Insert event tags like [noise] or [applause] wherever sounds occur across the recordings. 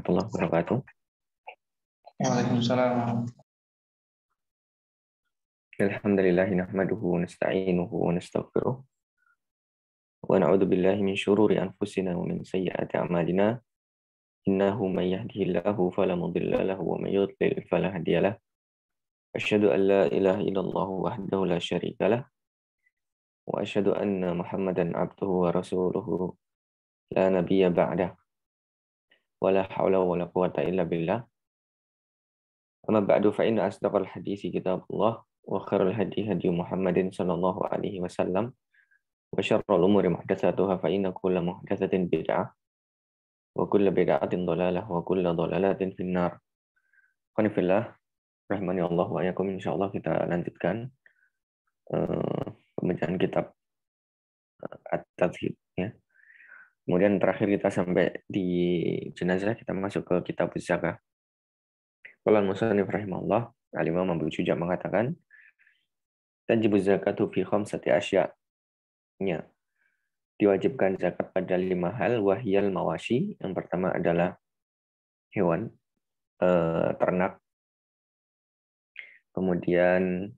ورحمة الله وبركاته وعليكم السلام ورحمة الله الحمد لله نحمده ونستعينه ونستغفره ونعوذ بالله من شرور أنفسنا ومن سيئات أعمالنا إنه من يهده الله فلا مضل له ومن يضلل فلا هادي له أشهد أن لا إله إلا الله وحده لا شريك له وأشهد أن محمدا عبده ورسوله لا نبي بعده wala haula wala quwata illa billah. Amma ba'du fa inna asdaqal hadisi kitabullah wa khairal hadi hadi Muhammadin sallallahu alaihi wasallam wa syarrul umuri muhdatsatuha fa inna kulla muhdatsatin bid'ah wa kulla bid'atin dhalalah wa kulla dhalalatin finnar. Qani fillah rahmani Allah wa yakum Allah kita lanjutkan uh, pembacaan kitab uh, eh, at-tadhib ya. Kemudian terakhir kita sampai di jenazah kita masuk ke kitab zakah. Kalau Musannif rahimahullah, Al-Imam Abu Juja mengatakan, Tajibu zakat fi khamsati asya. Ya. Diwajibkan zakat pada lima hal, wahyal mawashi. Yang pertama adalah hewan, eh, ternak. Kemudian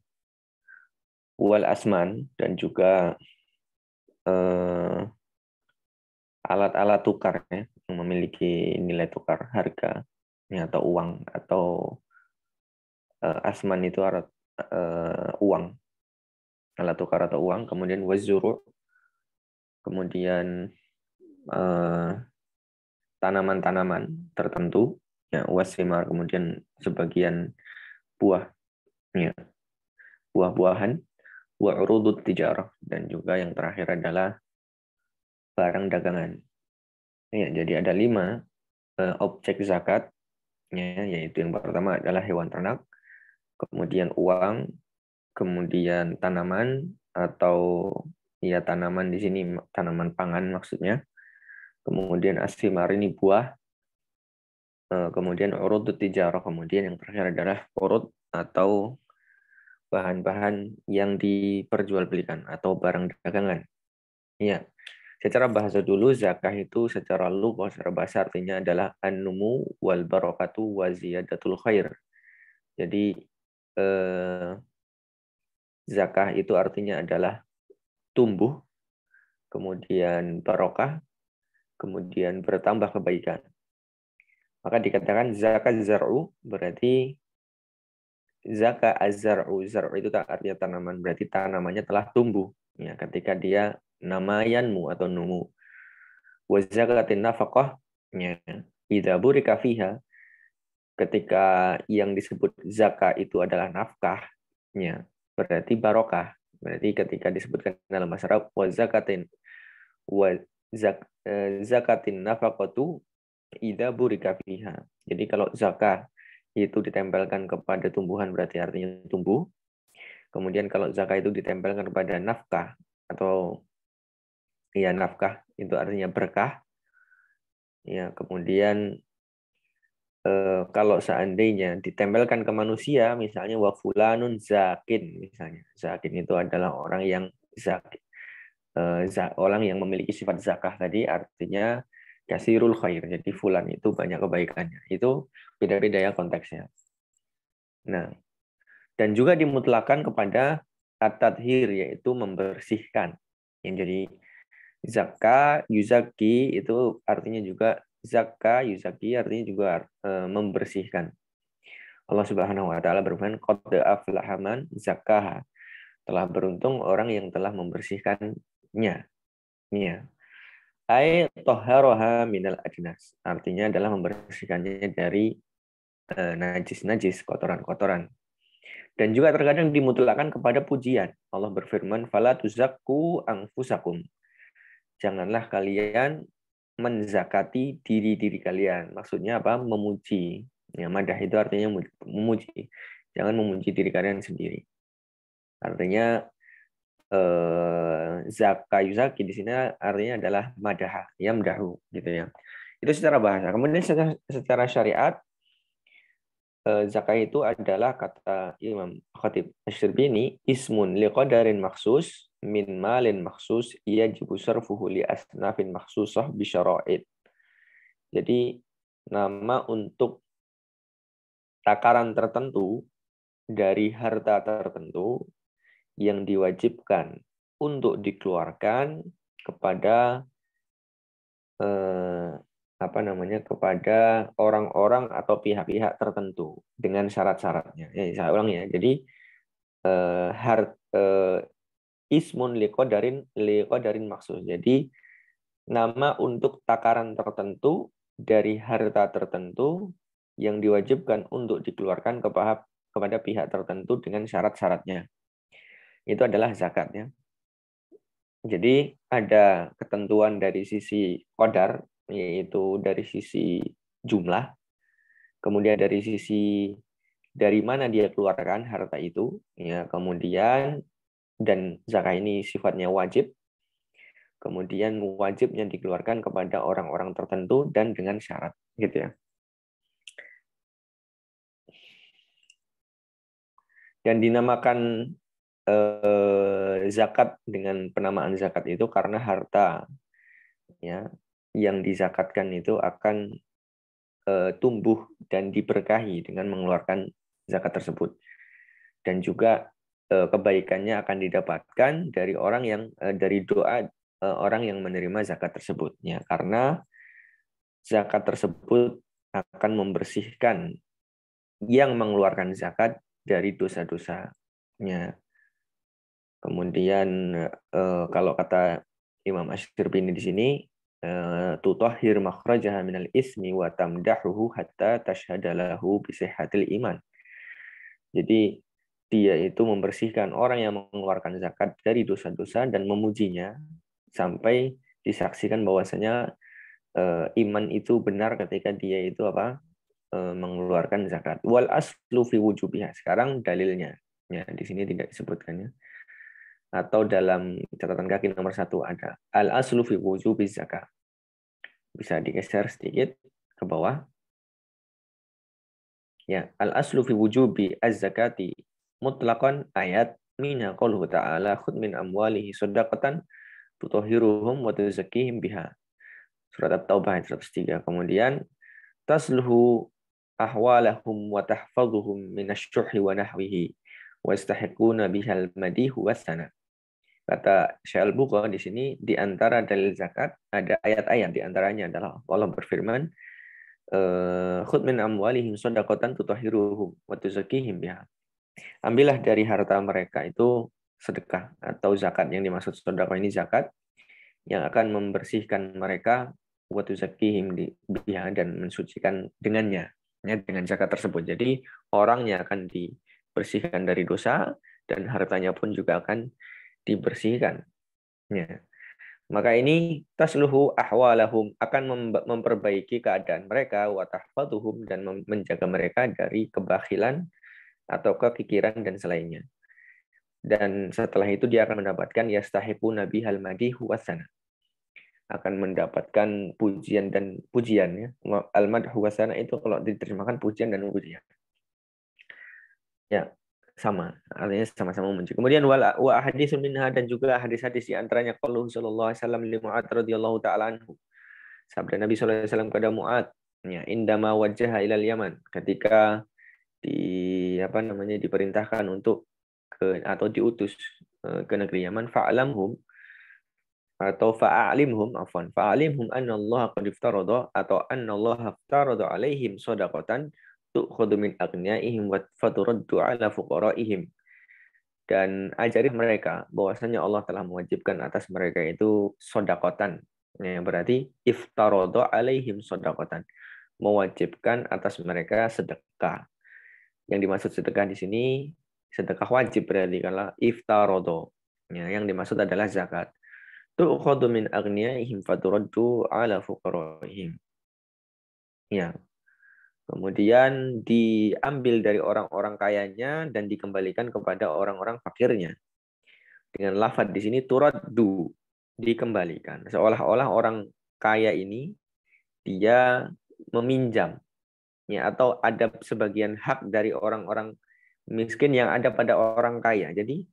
wal asman dan juga eh, alat-alat tukar ya, yang memiliki nilai tukar harga ya, atau uang atau uh, asman itu alat uh, uang alat tukar atau uang kemudian wazuru kemudian eh, tanaman-tanaman uh, tertentu ya wasimar kemudian sebagian buah ya buah-buahan wa'rudut tijarah dan juga yang terakhir adalah barang dagangan. Ya, jadi ada lima uh, objek zakat, ya, yaitu yang pertama adalah hewan ternak, kemudian uang, kemudian tanaman atau ya tanaman di sini tanaman pangan maksudnya, kemudian asimar ini buah, uh, kemudian urut tijarah, kemudian yang terakhir adalah urut atau bahan-bahan yang diperjualbelikan atau barang dagangan. Ya, Secara bahasa dulu zakah itu secara lugah secara bahasa artinya adalah annumu wal barakatu wa ziyadatul khair. Jadi eh, zakah itu artinya adalah tumbuh, kemudian barokah, kemudian bertambah kebaikan. Maka dikatakan zakat zar'u berarti zakat az-zar'u. Zar'u itu artinya tanaman, berarti tanamannya telah tumbuh. Ya, ketika dia namayanmu atau numu. Wa zakatin nafaqahnya. Idza burika fiha ketika yang disebut zakat itu adalah nafkahnya berarti barokah berarti ketika disebutkan dalam bahasa Arab wa zakatin wa zak, eh, zakatin nafaqatu idza burika fiha jadi kalau zakat itu ditempelkan kepada tumbuhan berarti artinya tumbuh kemudian kalau zakat itu ditempelkan kepada nafkah atau ya nafkah itu artinya berkah ya kemudian eh, kalau seandainya ditempelkan ke manusia misalnya wa fulanun zakin misalnya zakin itu adalah orang yang zakin eh, orang yang memiliki sifat zakah tadi artinya kasirul khair jadi fulan itu banyak kebaikannya itu beda-beda ya konteksnya nah dan juga dimutlakan kepada at-tadhir yaitu membersihkan yang jadi Zakka, yuzaki itu artinya juga zakka, yuzaki artinya juga e, membersihkan. Allah Subhanahu wa taala berfirman qad aflahaman zakaha. Telah beruntung orang yang telah membersihkannya. Ya. Ai tahharaha minal ajnas. Artinya adalah membersihkannya dari e, najis-najis, kotoran-kotoran. Dan juga terkadang dimutlakan kepada pujian. Allah berfirman, "Fala tuzakku angfusakum." janganlah kalian menzakati diri-diri kalian. Maksudnya apa? Memuji. Ya, madah itu artinya memuji. Jangan memuji diri kalian sendiri. Artinya eh, zakayuzaki di sini artinya adalah madah, ya mdahu gitu ya. Itu secara bahasa. Kemudian secara, secara syariat eh, zakai itu adalah kata Imam Khatib asy ismun liqadarin maksus min malin maksus ia jibusar fuhuli asnafin maksusah bisyara'id. Jadi nama untuk takaran tertentu dari harta tertentu yang diwajibkan untuk dikeluarkan kepada eh, apa namanya kepada orang-orang atau pihak-pihak tertentu dengan syarat-syaratnya. Ya, saya ulang ya. Jadi eh, harta eh, ismun liqadarin liqadarin maksud Jadi nama untuk takaran tertentu dari harta tertentu yang diwajibkan untuk dikeluarkan kepada kepada pihak tertentu dengan syarat-syaratnya. Itu adalah zakat ya. Jadi ada ketentuan dari sisi kodar, yaitu dari sisi jumlah, kemudian dari sisi dari mana dia keluarkan harta itu, ya kemudian dan zakat ini sifatnya wajib. Kemudian wajibnya dikeluarkan kepada orang-orang tertentu dan dengan syarat, gitu ya. Yang dinamakan eh, zakat dengan penamaan zakat itu karena harta ya yang dizakatkan itu akan eh, tumbuh dan diberkahi dengan mengeluarkan zakat tersebut. Dan juga Eh, kebaikannya akan didapatkan dari orang yang eh, dari doa eh, orang yang menerima zakat tersebut ya. karena zakat tersebut akan membersihkan yang mengeluarkan zakat dari dosa-dosanya. Kemudian kalau kata Imam Asyirbi di sini tutahhir makhrajaha minal ismi wa tamdahuhu hatta tashhadalahu bisihatil iman. Jadi dia itu membersihkan orang yang mengeluarkan zakat dari dosa-dosa dan memujinya sampai disaksikan bahwasanya e, iman itu benar ketika dia itu apa e, mengeluarkan zakat wal aslu fi wujubiha sekarang dalilnya ya di sini tidak disebutkannya atau dalam catatan kaki nomor satu ada al aslu fi wujubi zakat bisa digeser sedikit ke bawah ya al aslu fi wujubi az zakati mutlakon ayat mina qauluhu ta'ala khud min amwalihi sodakatan tutohiruhum wa biha. Surat At-Taubah ayat 103. Kemudian tasluhu ahwalahum wa tahfazuhum minasyuhi wa nahwihi wa yastahiquna bihal madihu sana. Kata Syekh Al-Buqa di sini di antara dalil zakat ada ayat-ayat di antaranya adalah Allah berfirman eh, khud min amwalihim tutohiruhum tutahhiruhum wa tuzakkihim biha ambillah dari harta mereka itu sedekah atau zakat yang dimaksud sedekah ini zakat yang akan membersihkan mereka buat zakihim biha dan mensucikan dengannya ya, dengan zakat tersebut. Jadi orangnya akan dibersihkan dari dosa dan hartanya pun juga akan dibersihkan. Ya. Maka ini tasluhu ahwalahum akan memperbaiki keadaan mereka watahfatuhum dan menjaga mereka dari kebahilan atau ke kikiran dan selainnya. Dan setelah itu dia akan mendapatkan yastahibu nabi halmadi huwasana. Akan mendapatkan pujian dan pujian ya. Almad huwasana itu kalau diterjemahkan pujian dan pujian. Ya, sama artinya sama-sama muncul. Kemudian wala wa hadisun minha dan juga hadis-hadis di antaranya qauluhu sallallahu alaihi wasallam li Mu'ad radhiyallahu taala anhu. Sabda Nabi sallallahu alaihi wasallam kepada Mu'ad, ya indama wajjaha ilal Yaman ketika di apa namanya diperintahkan untuk ke atau diutus eh, ke negeri Yaman fa'lamhum atau fa'alimhum afwan fa'alimhum anna Allah qad iftarada atau anna Allah iftarada alaihim shadaqatan tu'khadhu min aghniaihim wa faturaddu ala fuqaraihim dan ajari mereka bahwasanya Allah telah mewajibkan atas mereka itu sodakotan yang berarti iftarodo alaihim sodakotan mewajibkan atas mereka sedekah yang dimaksud sedekah di sini sedekah wajib berarti kalau iftarodo. Ya, yang dimaksud adalah zakat. Tu'khadhu min aghniyaihim faturaddu ala fuqaraihim. Ya. Kemudian diambil dari orang-orang kayanya dan dikembalikan kepada orang-orang fakirnya. Dengan lafad di sini turaddu dikembalikan. Seolah-olah orang kaya ini dia meminjam ya atau ada sebagian hak dari orang-orang miskin yang ada pada orang kaya. Jadi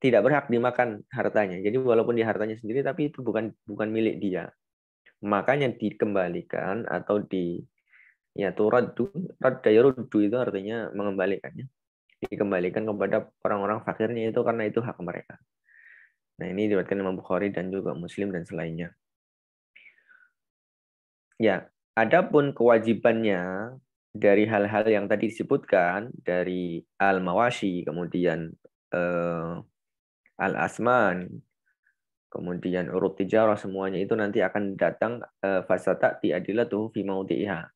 tidak berhak dimakan hartanya. Jadi walaupun di hartanya sendiri tapi itu bukan bukan milik dia. Makanya dikembalikan atau di ya turaddu, raddayruddu ya itu artinya mengembalikannya. Dikembalikan kepada orang-orang fakirnya itu karena itu hak mereka. Nah, ini dibuatkan Imam Bukhari dan juga Muslim dan selainnya. Ya, Adapun kewajibannya dari hal-hal yang tadi disebutkan dari al-mawashi kemudian eh, al-asman kemudian urut tijarah semuanya itu nanti akan datang eh, fasata tuh fi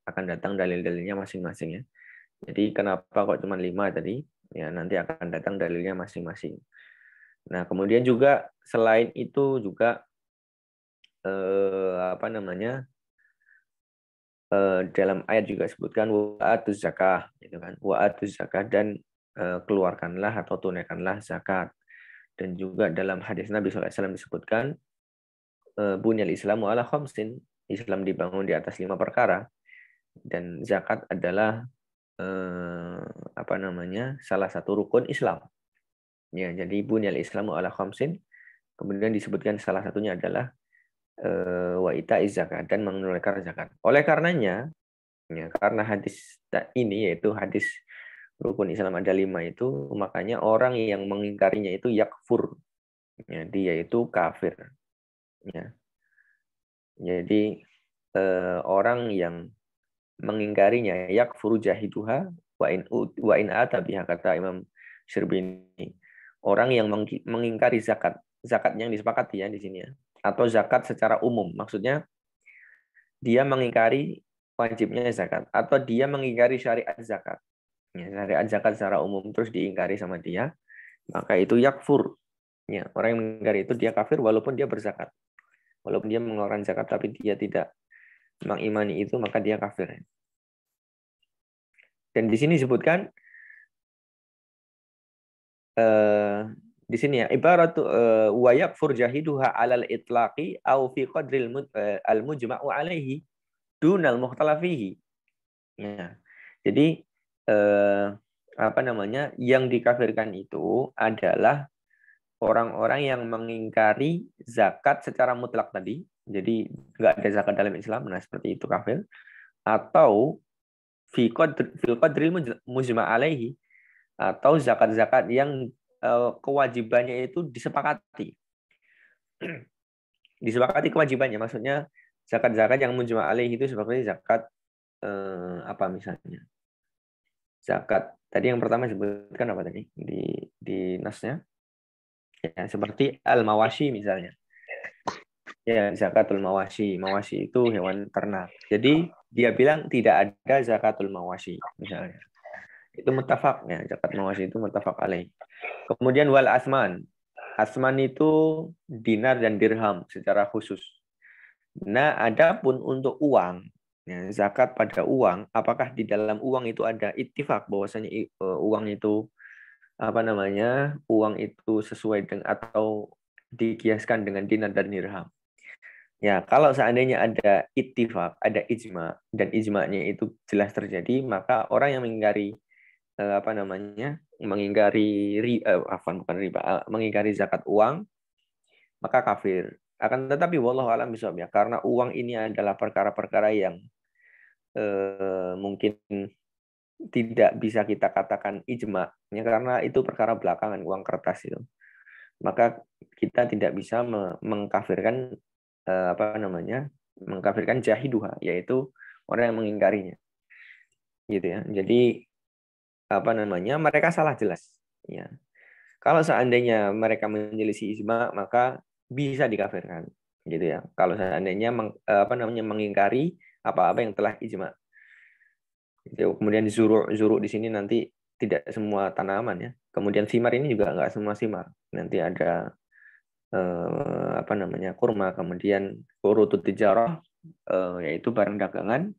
akan datang dalil-dalilnya masing-masing ya. Jadi kenapa kok cuma lima tadi? Ya nanti akan datang dalilnya masing-masing. Nah, kemudian juga selain itu juga eh, apa namanya? Eh, dalam ayat juga sebutkan waatu zakah gitu kan waatu zakah dan eh, keluarkanlah atau tunaikanlah zakat dan juga dalam hadis Nabi SAW disebutkan eh, bunyal Islamu ala khamsin Islam dibangun di atas lima perkara dan zakat adalah apa namanya salah satu rukun Islam ya jadi bunyal Islamu ala khamsin kemudian disebutkan salah satunya adalah Eh, wa ita zakat dan menunaikan zakat. Oleh karenanya, ya, karena hadis ini yaitu hadis rukun Islam ada lima itu, makanya orang yang mengingkarinya itu yakfur, ya, dia itu kafir. Ya. Jadi eh, orang yang mengingkarinya yakfur jahiduha wa in wa in atabiha kata Imam Syarbini. Orang yang mengingkari zakat, zakat yang disepakati ya di sini ya atau zakat secara umum. Maksudnya dia mengingkari wajibnya zakat atau dia mengingkari syariat zakat. Ya, syariat zakat secara umum terus diingkari sama dia, maka itu yakfur. Ya, orang yang mengingkari itu dia kafir walaupun dia berzakat. Walaupun dia mengeluarkan zakat tapi dia tidak mengimani itu maka dia kafir. Dan di sini disebutkan eh, di sini ya ibarat wayak eh, wa yakfur alal itlaqi au fi qadril eh, al mujma'u alaihi dunal muhtalafihi ya jadi eh, apa namanya yang dikafirkan itu adalah orang-orang yang mengingkari zakat secara mutlak tadi jadi nggak ada zakat dalam Islam nah seperti itu kafir atau fi qadril mujma' alaihi atau zakat-zakat yang Eh, kewajibannya itu disepakati. [clears throat] disepakati kewajibannya, maksudnya zakat-zakat yang mujma alaih itu seperti zakat eh, apa misalnya? Zakat. Tadi yang pertama disebutkan apa tadi di di nasnya? Ya, seperti al-mawashi misalnya. Ya, zakatul mawashi. Mawashi itu hewan ternak. Jadi dia bilang tidak ada zakatul mawashi misalnya itu mutafaknya zakat mawasi itu mutafak alaih kemudian wal asman asman itu dinar dan dirham secara khusus nah adapun untuk uang ya, zakat pada uang apakah di dalam uang itu ada ittifak bahwasanya e, uang itu apa namanya uang itu sesuai dengan atau dikiaskan dengan dinar dan dirham Ya, kalau seandainya ada ittifak, ada ijma, dan ijma'nya itu jelas terjadi, maka orang yang mengingkari eh, apa namanya mengingkari ri, eh, afan bukan riba eh, mengingkari zakat uang maka kafir akan tetapi wallahu alam bisa ya karena uang ini adalah perkara-perkara yang eh, mungkin tidak bisa kita katakan ijma ya karena itu perkara belakangan uang kertas itu maka kita tidak bisa mengkafirkan eh, apa namanya mengkafirkan jahiduha yaitu orang yang mengingkarinya gitu ya jadi apa namanya mereka salah jelas ya kalau seandainya mereka menyelisih isma maka bisa dikafirkan gitu ya kalau seandainya meng, eh, apa namanya mengingkari apa-apa yang telah ijma gitu. kemudian disuruh zuru di sini nanti tidak semua tanaman ya kemudian simar ini juga nggak semua simar nanti ada eh, apa namanya kurma kemudian urutut tijarah eh, yaitu barang dagangan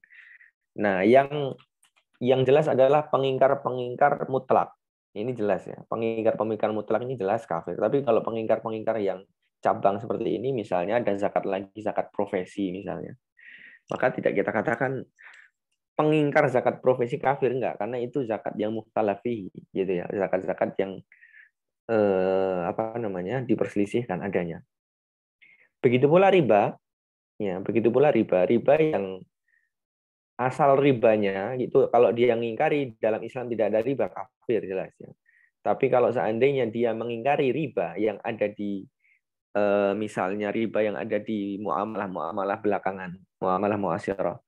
nah yang yang jelas adalah pengingkar-pengingkar mutlak. Ini jelas ya, pengingkar-pengingkar mutlak ini jelas kafir. Tapi kalau pengingkar-pengingkar yang cabang seperti ini, misalnya ada zakat lagi zakat profesi misalnya, maka tidak kita katakan pengingkar zakat profesi kafir enggak karena itu zakat yang muktalafi gitu ya zakat-zakat yang eh, apa namanya diperselisihkan adanya begitu pula riba ya begitu pula riba riba yang asal ribanya gitu kalau dia mengingkari dalam Islam tidak ada riba kafir jelas ya. Tapi kalau seandainya dia mengingkari riba yang ada di eh, misalnya riba yang ada di muamalah muamalah belakangan, muamalah muasirah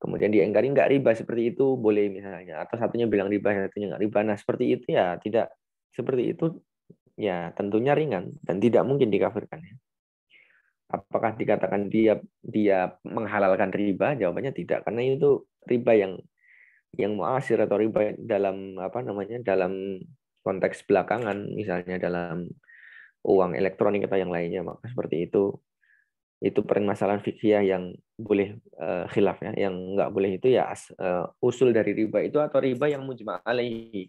Kemudian dia ingkari nggak riba seperti itu boleh misalnya atau satunya bilang riba satunya nggak riba. Nah, seperti itu ya tidak seperti itu ya tentunya ringan dan tidak mungkin dikafirkan ya. Apakah dikatakan dia dia menghalalkan riba? Jawabannya tidak, karena itu riba yang yang muasir atau riba dalam apa namanya dalam konteks belakangan misalnya dalam uang elektronik atau yang lainnya maka seperti itu itu permasalahan fikih yang boleh uh, khilaf ya yang nggak boleh itu ya as, uh, usul dari riba itu atau riba yang mujma alaihi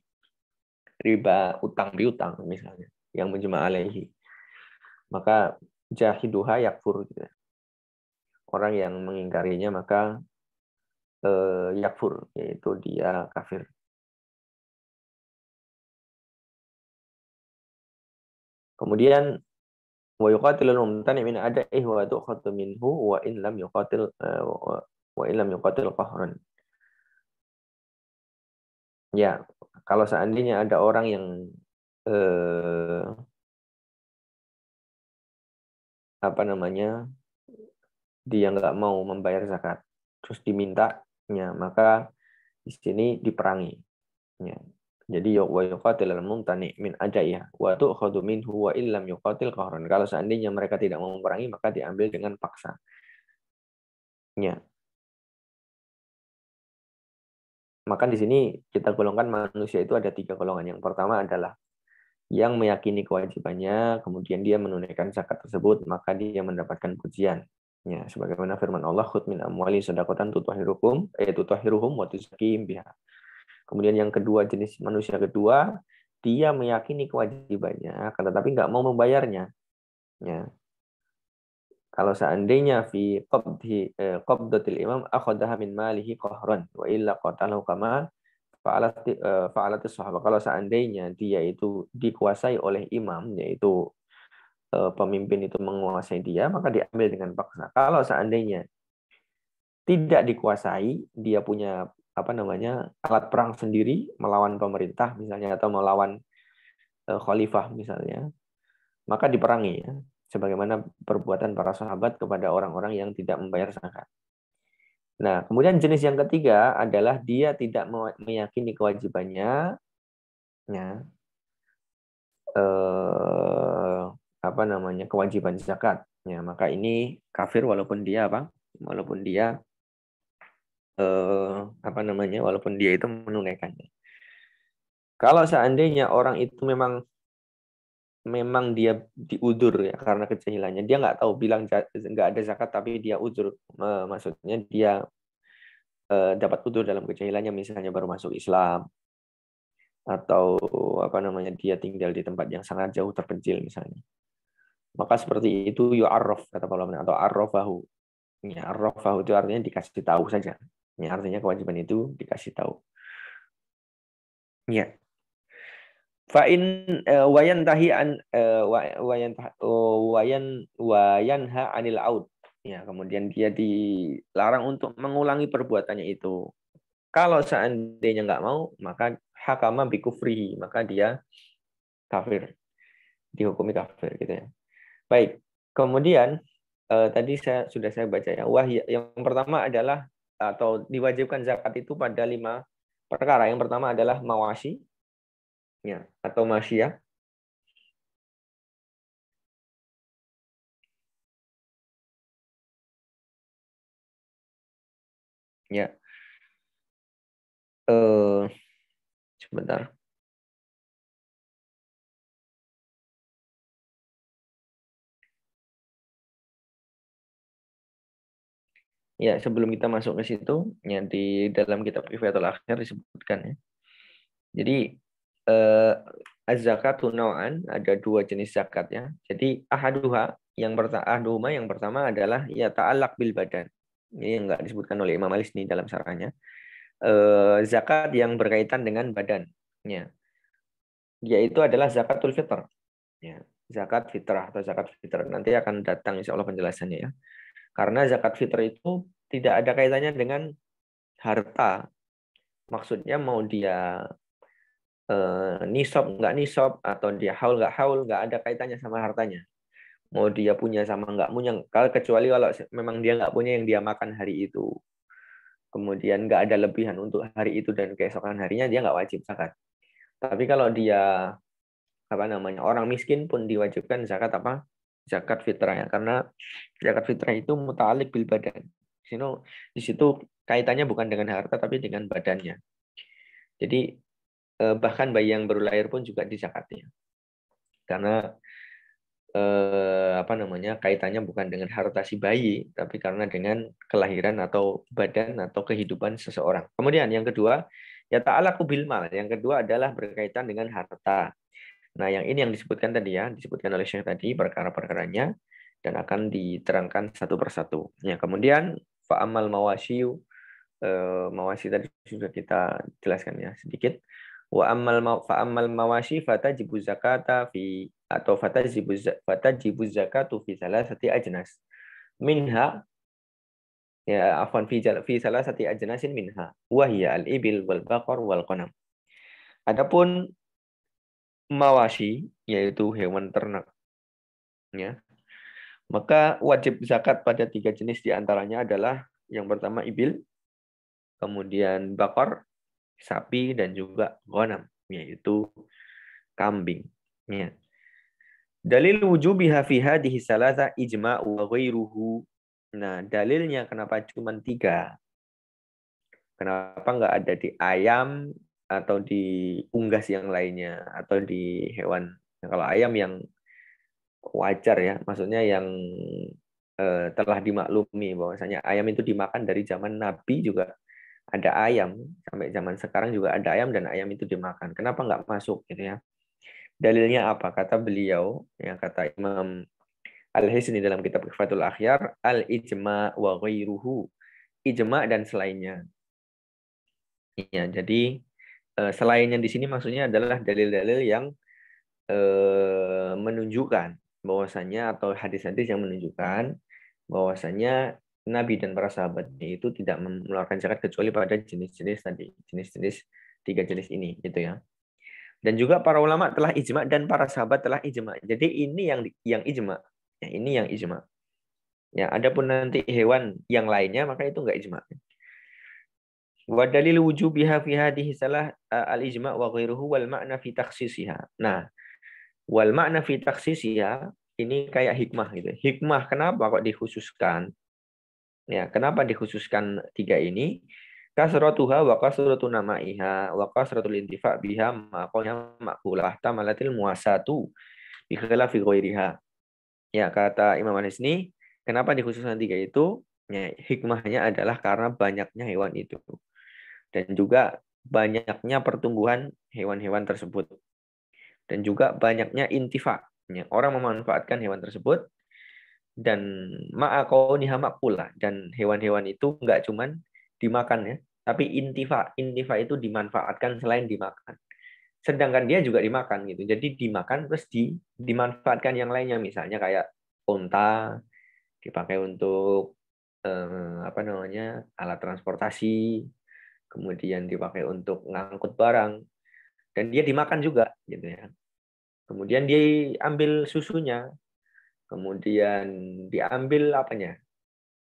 riba utang piutang misalnya yang mujma alaihi maka jahiduha yakfur gitu. Ya. Orang yang mengingkarinya maka eh, yakfur yaitu dia kafir. Kemudian wa yuqatilul mumtani min adaih wa tu'khadhu minhu wa in lam yuqatil eh, wa in lam yuqatil qahran. Ya, kalau seandainya ada orang yang eh, apa namanya dia nggak mau membayar zakat terus dimintanya maka di sini diperangi ya. jadi wa yuqatil al mumtani min ajaiha ya. wa tu'khadhu minhu wa illam yuqatil qahran kalau seandainya mereka tidak mau memperangi maka diambil dengan paksa ya maka di sini kita golongkan manusia itu ada tiga golongan yang pertama adalah yang meyakini kewajibannya, kemudian dia menunaikan zakat tersebut, maka dia mendapatkan pujian. Ya, sebagaimana firman Allah, khut min amwali sodakotan tutwahirukum, eh, tutwahiruhum wa tuzakihim biha. Kemudian yang kedua, jenis manusia kedua, dia meyakini kewajibannya, akan tetapi nggak mau membayarnya. Ya. Kalau seandainya fi qabdi eh, qabdatil imam akhadaha min malihi qahran wa illa qatalahu kama fa'alat eh, fa'alat sahabat kalau seandainya dia itu dikuasai oleh imam yaitu eh, pemimpin itu menguasai dia maka diambil dengan paksa kalau seandainya tidak dikuasai dia punya apa namanya alat perang sendiri melawan pemerintah misalnya atau melawan eh, khalifah misalnya maka diperangi ya sebagaimana perbuatan para sahabat kepada orang-orang yang tidak membayar zakat Nah, kemudian jenis yang ketiga adalah dia tidak meyakini kewajibannya, ya, eh, apa namanya kewajiban zakat. Ya, maka ini kafir walaupun dia apa, walaupun dia eh, apa namanya, walaupun dia itu menunaikannya. Kalau seandainya orang itu memang memang dia diudur ya karena kejahilannya dia nggak tahu bilang nggak ada zakat tapi dia udur maksudnya dia eh, dapat udur dalam kejahilannya misalnya baru masuk Islam atau apa namanya dia tinggal di tempat yang sangat jauh terpencil misalnya maka seperti itu yu'arraf kata Paulus atau arrofahu ya arrofahu itu artinya dikasih tahu saja ya artinya kewajiban itu dikasih tahu ya Fa'in eh, wayan tahi an eh, wayan oh, wayan ha anil out Ya, kemudian dia dilarang untuk mengulangi perbuatannya itu. Kalau seandainya nggak mau, maka hakama bikufrihi, maka dia kafir. Dihukumi kafir gitu ya. Baik. Kemudian eh, tadi saya sudah saya baca ya. Wah, yang pertama adalah atau diwajibkan zakat itu pada lima perkara. Yang pertama adalah mawasi, ya atau masya ya eh sebentar Ya, sebelum kita masuk ke situ, ya di dalam kitab Kifayatul Akhir disebutkan ya. Jadi eh, az-zakatu ada dua jenis zakatnya. Jadi ahaduha yang pertama yang pertama adalah ya ta'alak bil badan. Ini yang enggak disebutkan oleh Imam Malik ini dalam sarannya Eh, zakat yang berkaitan dengan badannya. Yaitu adalah zakatul fitr. Ya, zakat fitrah atau zakat fitrah Nanti akan datang insya Allah penjelasannya ya. Karena zakat fitrah itu tidak ada kaitannya dengan harta. Maksudnya mau dia Eh, nisab nggak nisab atau dia haul nggak haul nggak ada kaitannya sama hartanya mau dia punya sama nggak punya kalau kecuali kalau memang dia nggak punya yang dia makan hari itu kemudian nggak ada lebihan untuk hari itu dan keesokan harinya dia nggak wajib zakat tapi kalau dia apa namanya orang miskin pun diwajibkan zakat apa zakat fitrah ya karena zakat fitrah itu mutalik bil badan di situ kaitannya bukan dengan harta tapi dengan badannya jadi Eh, bahkan bayi yang baru lahir pun juga dizakatnya karena eh, apa namanya kaitannya bukan dengan harta si bayi tapi karena dengan kelahiran atau badan atau kehidupan seseorang kemudian yang kedua ya ta'ala kubilmal yang kedua adalah berkaitan dengan harta nah yang ini yang disebutkan tadi ya disebutkan oleh Syekh tadi perkara-perkaranya dan akan diterangkan satu persatu ya kemudian fa'amal mawasiu eh, mawasi tadi sudah kita jelaskan ya sedikit wa ammal fa ammal mawashi fatajibu zakata fi atau fatajibu fatajibu zakatu fi salasati ajnas minha ya afwan fi fi salasati ajnasin minha wa hiya al ibil wal baqar wal qanam adapun mawashi yaitu hewan ternak ya maka wajib zakat pada tiga jenis diantaranya adalah yang pertama ibil kemudian bakar sapi dan juga gonam yaitu kambing ya. Dalil wujubi fi hadhihi salasa ijma' wa ghairuhu. Nah, dalilnya kenapa cuma tiga? Kenapa nggak ada di ayam atau di unggas yang lainnya atau di hewan? Nah, kalau ayam yang wajar ya, maksudnya yang eh, telah dimaklumi bahwasanya ayam itu dimakan dari zaman Nabi juga ada ayam sampai zaman sekarang juga ada ayam dan ayam itu dimakan kenapa nggak masuk gitu ya dalilnya apa kata beliau yang kata Imam al Hisni dalam kitab Kifatul Akhyar al ijma wa ghairuhu ijma dan selainnya ya jadi eh, selainnya di sini maksudnya adalah dalil-dalil yang eh, menunjukkan bahwasannya atau hadis-hadis yang menunjukkan bahwasannya Nabi dan para sahabatnya itu tidak mengeluarkan zakat kecuali pada jenis-jenis tadi, jenis-jenis tiga jenis ini gitu ya. Dan juga para ulama telah ijma dan para sahabat telah ijma. Jadi ini yang yang ijma, ya, ini yang ijma. Ya, adapun nanti hewan yang lainnya maka itu enggak ijma. Wa dalil wujubiha fi hadhihi salah al-ijma wa ghairuhu wal ma'na fi taksisiha. Nah, wal makna fi taksisiha ini kayak hikmah gitu. Hikmah kenapa kok dikhususkan? Ya, kenapa dikhususkan tiga ini? Kasratuha wa kasratu nama'iha wa kasratu intifa' biha maqalnya makulah tamalatil muasatu bi khilafi ghairiha. Ya, kata Imam Anas ini, kenapa dikhususkan tiga itu? Ya, hikmahnya adalah karena banyaknya hewan itu. Dan juga banyaknya pertumbuhan hewan-hewan tersebut. Dan juga banyaknya intifa. Ya, orang memanfaatkan hewan tersebut dan ma'akauniha makula dan hewan-hewan itu nggak cuman dimakan ya tapi intifa intifa itu dimanfaatkan selain dimakan sedangkan dia juga dimakan gitu jadi dimakan terus di dimanfaatkan yang lainnya misalnya kayak unta dipakai untuk eh, apa namanya alat transportasi kemudian dipakai untuk ngangkut barang dan dia dimakan juga gitu ya kemudian dia ambil susunya kemudian diambil apanya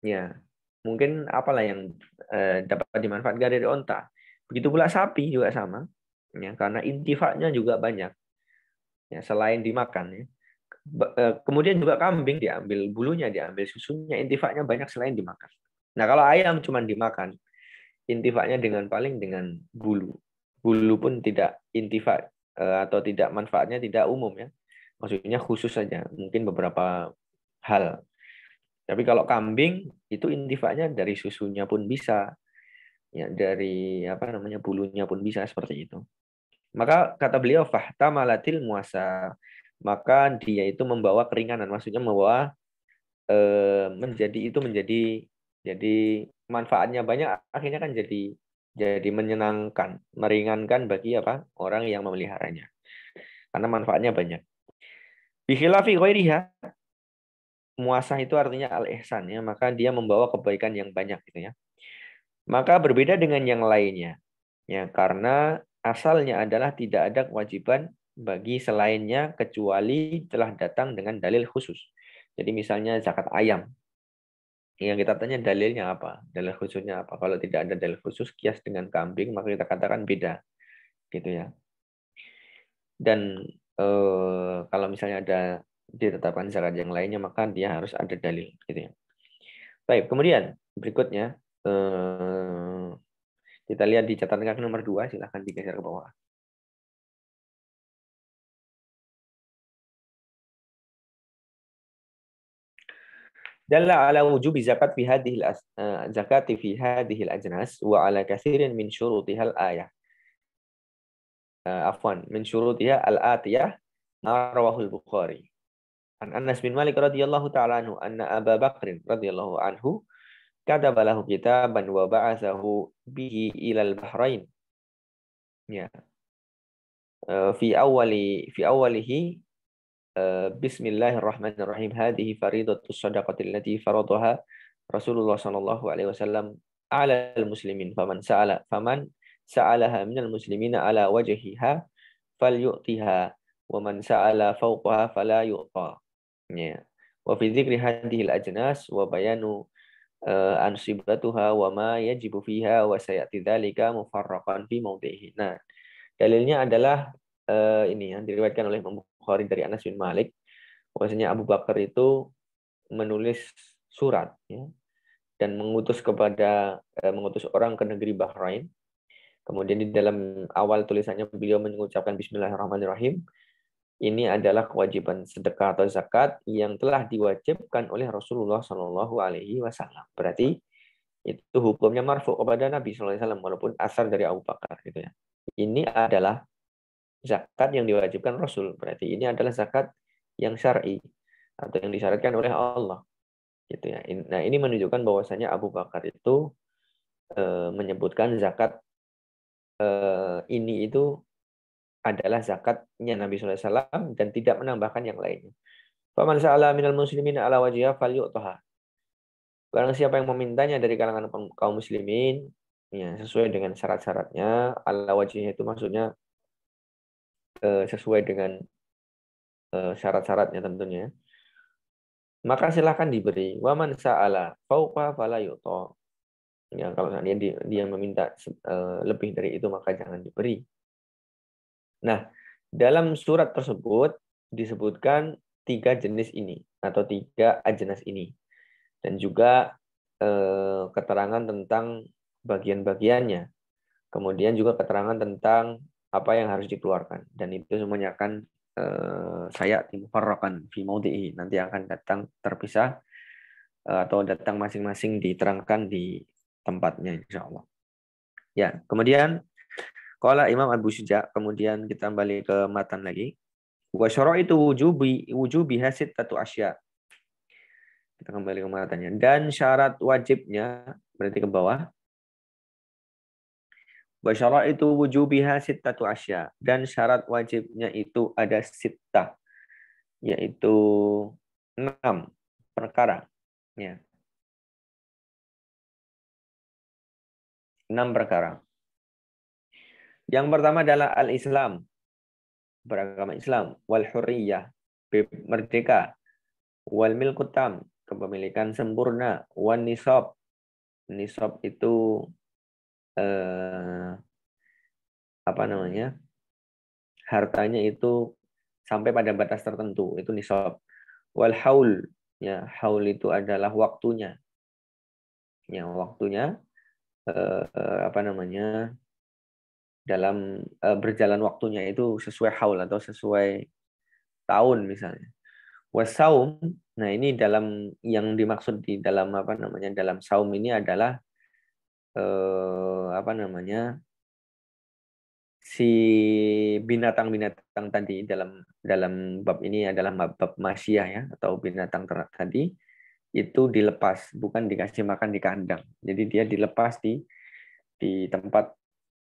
ya mungkin apalah yang eh, dapat dimanfaatkan dari onta begitu pula sapi juga sama ya karena intifaknya juga banyak ya selain dimakan ya eh, kemudian juga kambing diambil bulunya diambil susunya intifaknya banyak selain dimakan nah kalau ayam cuma dimakan intifaknya dengan paling dengan bulu bulu pun tidak intifak eh, atau tidak manfaatnya tidak umum ya maksudnya khusus saja mungkin beberapa hal tapi kalau kambing itu intifaknya dari susunya pun bisa ya dari apa namanya bulunya pun bisa seperti itu maka kata beliau fahta malatil muasa maka dia itu membawa keringanan maksudnya membawa eh, menjadi itu menjadi jadi manfaatnya banyak akhirnya kan jadi jadi menyenangkan meringankan bagi apa orang yang memeliharanya karena manfaatnya banyak Bihilafi ghairiha muasah itu artinya al-ihsan ya, maka dia membawa kebaikan yang banyak gitu ya. Maka berbeda dengan yang lainnya. Ya, karena asalnya adalah tidak ada kewajiban bagi selainnya kecuali telah datang dengan dalil khusus. Jadi misalnya zakat ayam. Yang kita tanya dalilnya apa? Dalil khususnya apa? Kalau tidak ada dalil khusus kias dengan kambing maka kita katakan beda. Gitu ya. Dan Eh, kalau misalnya ada ditetapkan zakat yang lainnya maka dia harus ada dalil gitu ya. Baik, kemudian berikutnya eh, kita lihat di catatan kaki nomor 2 silahkan digeser ke bawah. Dalla ala wujubi zakat fi hadhil eh, zakati fi hadhil ajnas wa ala katsirin min syurutihal ayah uh, afwan min syurutiha al-atiyah rawahul Bukhari. An Anas bin Malik radhiyallahu taala anhu anna Abu Bakr radhiyallahu anhu kataba lahu kitaban wa ba'athahu bihi ilal bahrain Ya. Uh, fi awali fi awalihi uh, eh, bismillahirrahmanirrahim hadhihi faridatu shadaqati allati faradaha Rasulullah sallallahu alaihi wasallam ala al-muslimin faman sa'ala faman sa'alaha minal muslimina ala وجهها falyu'tiha wa man sa'ala fawqaha fala yu'ta. Ya. Wa fi dzikri hadhil ajnas wa bayanu ansibatuha wa ma yajibu fiha wa sayati Nah, dalilnya adalah uh, ini yang diriwayatkan oleh Imam Bukhari dari Anas bin Malik bahwasanya Abu Bakar itu menulis surat ya, dan mengutus kepada mengutus orang ke negeri Bahrain Kemudian di dalam awal tulisannya beliau mengucapkan Bismillahirrahmanirrahim. Ini adalah kewajiban sedekah atau zakat yang telah diwajibkan oleh Rasulullah Shallallahu Alaihi Wasallam. Berarti itu hukumnya marfu kepada Nabi Shallallahu Alaihi Wasallam walaupun asar dari Abu Bakar gitu ya. Ini adalah zakat yang diwajibkan Rasul. Berarti ini adalah zakat yang syar'i atau yang disyaratkan oleh Allah. Gitu ya. Nah ini menunjukkan bahwasanya Abu Bakar itu eh, menyebutkan zakat eh, ini itu adalah zakatnya Nabi Sallallahu Alaihi Wasallam dan tidak menambahkan yang lainnya. Faman sa'ala minal muslimin ala wajihah falyu'taha. Barang siapa yang memintanya dari kalangan kaum muslimin, ya, sesuai dengan syarat-syaratnya, ala wajihnya itu maksudnya eh, sesuai dengan eh, syarat-syaratnya tentunya. Maka silahkan diberi. Waman sa'ala fauqa fala Ya, kalau dia, dia meminta eh, lebih dari itu maka jangan diberi. Nah, dalam surat tersebut disebutkan tiga jenis ini atau tiga ajenas ini dan juga eh, keterangan tentang bagian-bagiannya. Kemudian juga keterangan tentang apa yang harus dikeluarkan dan itu semuanya akan eh, saya timufarrokan nanti akan datang terpisah eh, atau datang masing-masing diterangkan di tempatnya insya Allah. Ya, kemudian Kala Imam Abu Syuja, kemudian kita kembali ke matan lagi. Wa itu wujubi wujubi hasid tatu asya. Kita kembali ke matannya. Dan syarat wajibnya berarti ke bawah. Wa itu wujubi hasid tatu asya. Dan syarat wajibnya itu ada sita, yaitu enam perkara. Ya. enam perkara. Yang pertama adalah al-Islam, beragama Islam, wal hurriyah, merdeka, wal milkutam, kepemilikan sempurna, wan nisab. Nisab itu eh, apa namanya? Hartanya itu sampai pada batas tertentu, itu nisab. Wal haul, ya haul itu adalah waktunya. Ya, waktunya uh, apa namanya dalam uh, berjalan waktunya itu sesuai haul atau sesuai tahun misalnya. Wasaum, nah ini dalam yang dimaksud di dalam apa namanya dalam saum ini adalah uh, apa namanya si binatang-binatang tadi dalam dalam bab ini adalah bab masyah ya atau binatang ternak tadi itu dilepas, bukan dikasih makan di kandang. Jadi dia dilepas di di tempat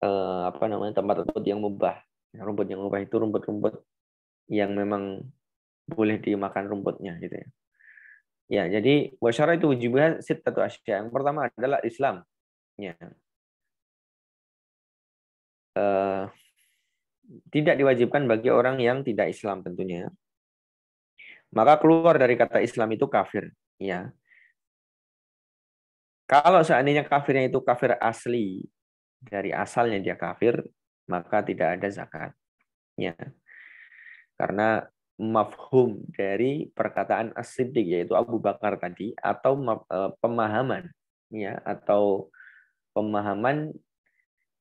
eh, apa namanya tempat rumput yang mubah. Rumput yang mubah itu rumput-rumput yang memang boleh dimakan rumputnya gitu ya. Ya, jadi wasyara itu wujubnya sittatu asya. Yang pertama adalah Islam. Ya. Uh, eh, tidak diwajibkan bagi orang yang tidak Islam tentunya. Maka keluar dari kata Islam itu kafir ya kalau seandainya kafirnya itu kafir asli dari asalnya dia kafir maka tidak ada zakatnya karena mafhum dari perkataan asidik yaitu Abu Bakar tadi atau eh, pemahaman ya atau pemahaman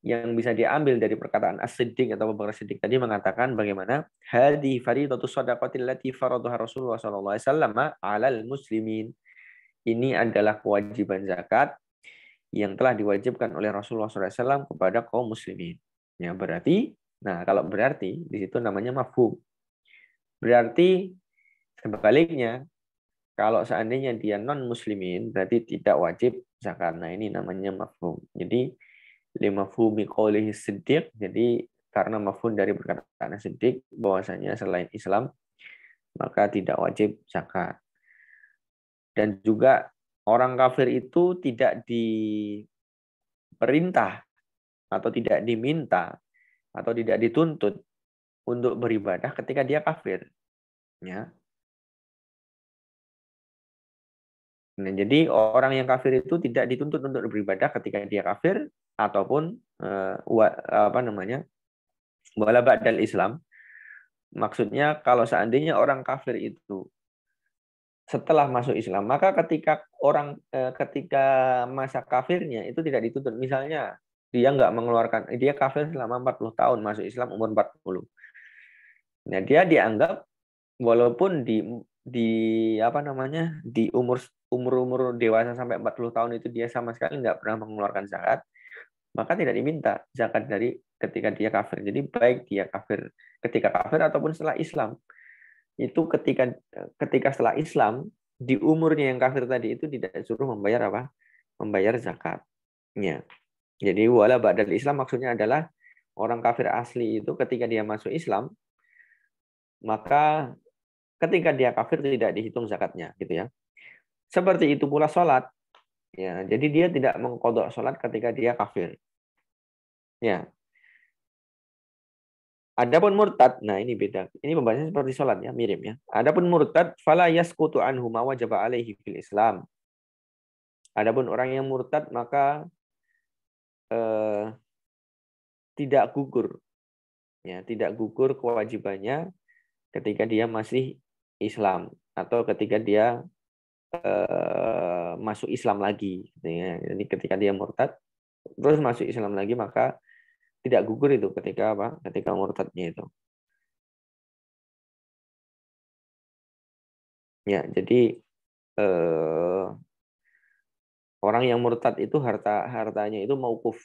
yang bisa diambil dari perkataan asidik atau Abu Bakar tadi mengatakan bagaimana hadi faridatus shadaqati lati faradaha Rasulullah sallallahu alaihi wasallam 'alal muslimin. Ini adalah kewajiban zakat yang telah diwajibkan oleh Rasulullah SAW kepada kaum muslimin. Ya, berarti, nah kalau berarti di situ namanya mafhum. Berarti sebaliknya kalau seandainya dia non muslimin berarti tidak wajib zakat. Nah, ini namanya mafhum. Jadi lima fumi kolehi sedik Jadi karena mafun dari perkataan sedik bahwasanya selain Islam maka tidak wajib zakat. Dan juga orang kafir itu tidak diperintah atau tidak diminta atau tidak dituntut untuk beribadah ketika dia kafir. Ya. Nah, jadi orang yang kafir itu tidak dituntut untuk beribadah ketika dia kafir, ataupun uh, wa, apa namanya wala ba'dal Islam maksudnya kalau seandainya orang kafir itu setelah masuk Islam maka ketika orang uh, ketika masa kafirnya itu tidak dituntut misalnya dia nggak mengeluarkan dia kafir selama 40 tahun masuk Islam umur 40 nah dia dianggap walaupun di di apa namanya di umur umur umur dewasa sampai 40 tahun itu dia sama sekali nggak pernah mengeluarkan zakat maka tidak diminta zakat dari ketika dia kafir. Jadi baik dia kafir ketika kafir ataupun setelah Islam. Itu ketika ketika setelah Islam di umurnya yang kafir tadi itu tidak suruh membayar apa? Membayar zakatnya. Jadi wala badal Islam maksudnya adalah orang kafir asli itu ketika dia masuk Islam maka ketika dia kafir tidak dihitung zakatnya gitu ya. Seperti itu pula sholat. Ya, jadi dia tidak mengkodok sholat ketika dia kafir. Ya. Adapun murtad, nah ini beda. Ini pembahasannya seperti sholat ya, mirip ya. Adapun murtad, fala yaskutu anhu ma wajib alaihi fil Islam. Adapun orang yang murtad maka eh, tidak gugur, ya tidak gugur kewajibannya ketika dia masih Islam atau ketika dia eh, masuk Islam lagi. ya. Jadi ketika dia murtad terus masuk Islam lagi maka tidak gugur itu ketika apa? Ketika murtadnya itu. Ya, jadi eh, orang yang murtad itu harta hartanya itu mau kuf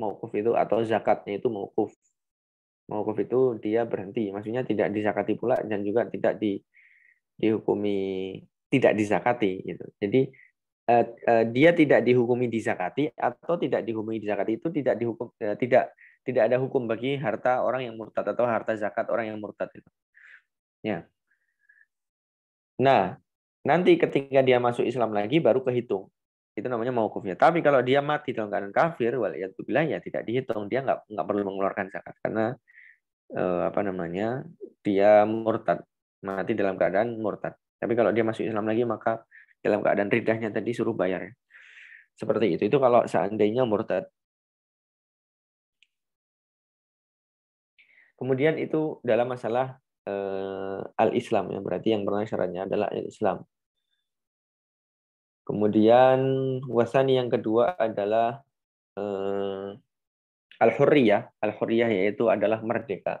mau kuf itu atau zakatnya itu mau kuf mau kuf itu dia berhenti, maksudnya tidak dizakati pula dan juga tidak di dihukumi tidak dizakati gitu. Jadi eh, eh, dia tidak dihukumi dizakati atau tidak dihukumi dizakati itu tidak dihukum eh, tidak tidak ada hukum bagi harta orang yang murtad atau harta zakat orang yang murtad itu. Ya. Nah, nanti ketika dia masuk Islam lagi baru kehitung. Itu namanya mauqufnya. Tapi kalau dia mati dalam keadaan kafir, waliyatubillah ya tidak dihitung, dia nggak nggak perlu mengeluarkan zakat karena eh, apa namanya? dia murtad, mati dalam keadaan murtad. Tapi kalau dia masuk Islam lagi maka dalam keadaan ridahnya tadi suruh bayar. Ya. Seperti itu. Itu kalau seandainya murtad Kemudian itu dalam masalah uh, al-Islam yang berarti yang pernah syaratnya adalah al-Islam. Kemudian wasani yang kedua adalah uh, al-hurriyah. Al-hurriyah yaitu adalah merdeka.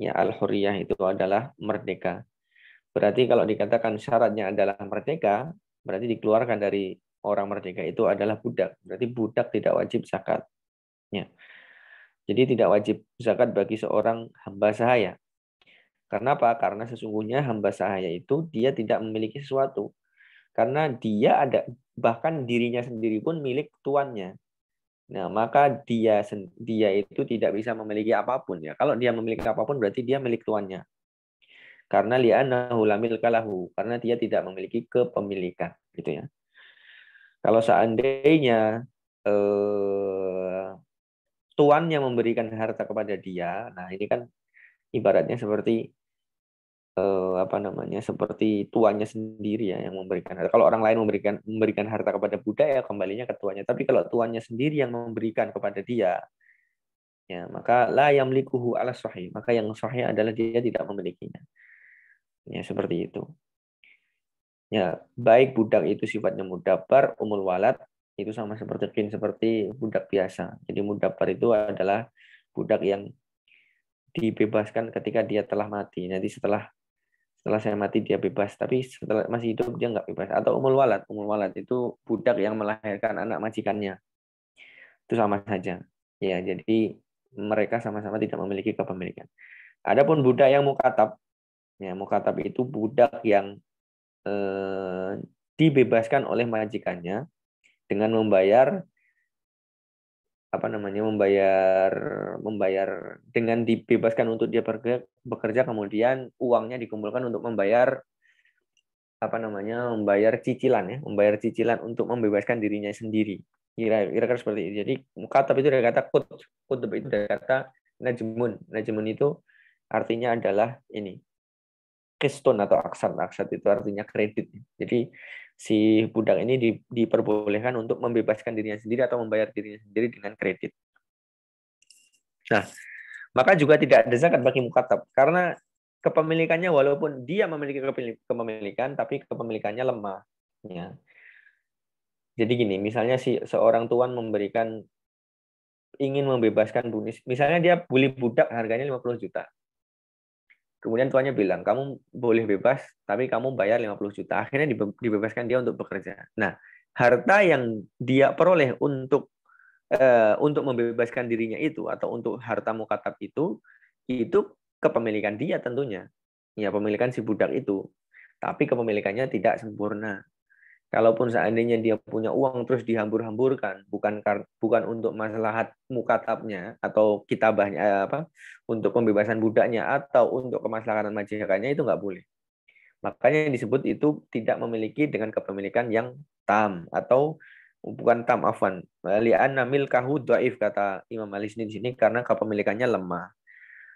Ya, al-hurriyah itu adalah merdeka. Berarti kalau dikatakan syaratnya adalah merdeka, berarti dikeluarkan dari orang merdeka itu adalah budak. Berarti budak tidak wajib zakat. Ya. Jadi tidak wajib zakat bagi seorang hamba sahaya. Karena apa? Karena sesungguhnya hamba sahaya itu dia tidak memiliki sesuatu. Karena dia ada bahkan dirinya sendiri pun milik tuannya. Nah, maka dia dia itu tidak bisa memiliki apapun ya. Kalau dia memiliki apapun berarti dia milik tuannya. Karena li'annahu lamil kalahu, karena dia tidak memiliki kepemilikan gitu ya. Kalau seandainya eh, tuan yang memberikan harta kepada dia. Nah, ini kan ibaratnya seperti eh, apa namanya? Seperti tuannya sendiri ya yang memberikan harta. Kalau orang lain memberikan memberikan harta kepada Buddha ya kembalinya ke tuannya. Tapi kalau tuannya sendiri yang memberikan kepada dia, ya maka la yamlikuhu ala sahih. Maka yang sahih adalah dia tidak memilikinya. Ya, seperti itu. Ya, baik budak itu sifatnya mudabar, umul walad, itu sama seperti jin seperti budak biasa. Jadi mudapar itu adalah budak yang dibebaskan ketika dia telah mati. Nanti setelah setelah saya mati dia bebas, tapi setelah masih hidup dia nggak bebas. Atau umul walad, umul walad itu budak yang melahirkan anak majikannya. Itu sama saja. Ya, jadi mereka sama-sama tidak memiliki kepemilikan. Adapun budak yang mukatab, ya mukatab itu budak yang eh, dibebaskan oleh majikannya dengan membayar apa namanya membayar membayar dengan dibebaskan untuk dia bekerja kemudian uangnya dikumpulkan untuk membayar apa namanya membayar cicilan ya membayar cicilan untuk membebaskan dirinya sendiri kira-kira seperti itu jadi kata itu dari kata kut kut itu dari kata najmun najmun itu artinya adalah ini kistun atau aksan aksan itu artinya kredit jadi si budak ini di, diperbolehkan untuk membebaskan dirinya sendiri atau membayar dirinya sendiri dengan kredit. Nah, maka juga tidak ada zakat bagi mukatab karena kepemilikannya walaupun dia memiliki kepemilikan tapi kepemilikannya lemah. Ya. Jadi gini, misalnya si seorang tuan memberikan ingin membebaskan bunis, misalnya dia beli budak harganya 50 juta. Kemudian tuannya bilang, kamu boleh bebas, tapi kamu bayar 50 juta. Akhirnya dibebaskan dia untuk bekerja. Nah, harta yang dia peroleh untuk uh, untuk membebaskan dirinya itu atau untuk harta mukatab itu, itu kepemilikan dia tentunya. Ya, pemilikan si budak itu. Tapi kepemilikannya tidak sempurna kalaupun seandainya dia punya uang terus dihambur-hamburkan bukan bukan untuk maslahat mukatabnya atau kitabahnya eh, apa untuk pembebasan budaknya atau untuk kemaslahatan majikannya itu nggak boleh makanya yang disebut itu tidak memiliki dengan kepemilikan yang tam atau bukan tam afan namil kahud dhaif kata Imam Ali di sini karena kepemilikannya lemah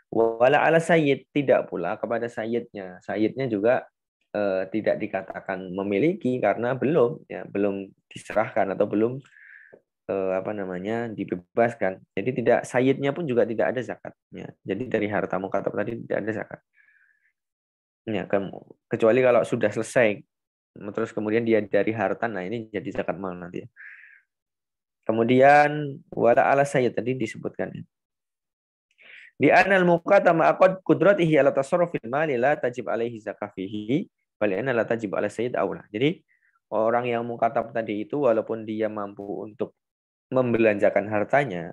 wala ala sayyid tidak pula kepada sayyidnya sayyidnya juga eh, tidak dikatakan memiliki karena belum ya belum diserahkan atau belum eh, apa namanya dibebaskan. Jadi tidak sayidnya pun juga tidak ada zakatnya. Jadi dari harta mukatab tadi tidak ada zakat. Ya, ke, kecuali kalau sudah selesai terus kemudian dia dari harta nah ini jadi zakat mal nanti ya. kemudian wala ala sayid tadi disebutkan di anal muqaddama aqad qudratihi ala alatasorofil mali la tajib alaihi zakafihi balikannya la tajib ala sayyid aula. Jadi orang yang mukatab tadi itu walaupun dia mampu untuk membelanjakan hartanya